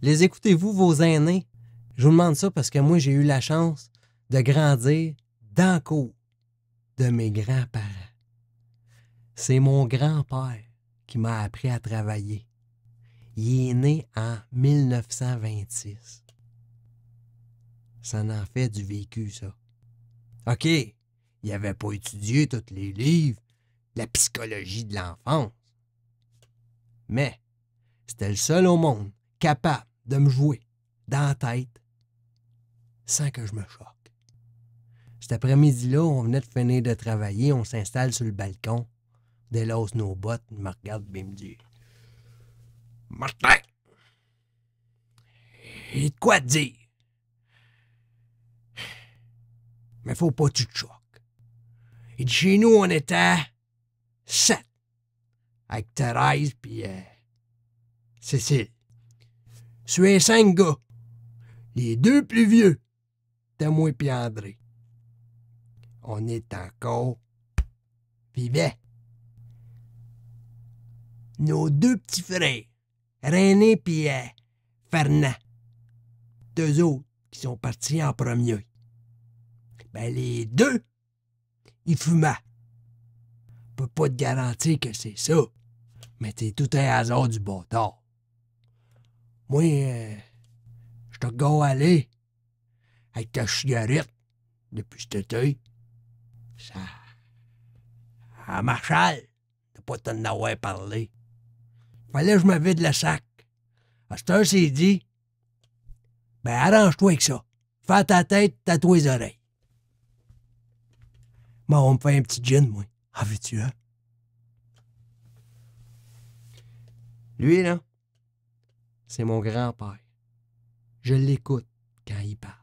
Les écoutez-vous, vos aînés? Je vous demande ça parce que moi, j'ai eu la chance de grandir dans le cours de mes grands-parents. C'est mon grand-père qui m'a appris à travailler. Il est né en 1926. Ça en fait du vécu, ça. OK, il n'avait pas étudié tous les livres, la psychologie de l'enfance. Mais c'était le seul au monde capable de me jouer dans la tête sans que je me choque. Cet après-midi-là, on venait de finir de travailler, on s'installe sur le balcon, délose nos bottes, il me regarde et me dit Martin, et de quoi te dire Mais faut pas que tu te choques. Et Chez nous, on était sept, avec Thérèse et euh, Cécile. Suis les cinq gars. Les deux plus vieux, c'était moi et André. On est encore vivants. Nos deux petits frères, René et euh, Fernand, deux autres qui sont partis en premier. Ben, les deux, ils fumaient. Je peux pas te garantir que c'est ça, mais c'est tout un hasard du bâtard. Moi, euh, je te go aller avec ta cigarette depuis cet été. Ça. À Marshall, t'as pas t'en avoir parlé. Fallait que je me vide le sac. À temps heure, c'est dit. Ben, arrange-toi avec ça. Fais ta tête, tatoue les oreilles. Moi, on me fait un petit gin, moi. Ah, tu hein? Lui, là, c'est mon grand-père. Je l'écoute quand il parle.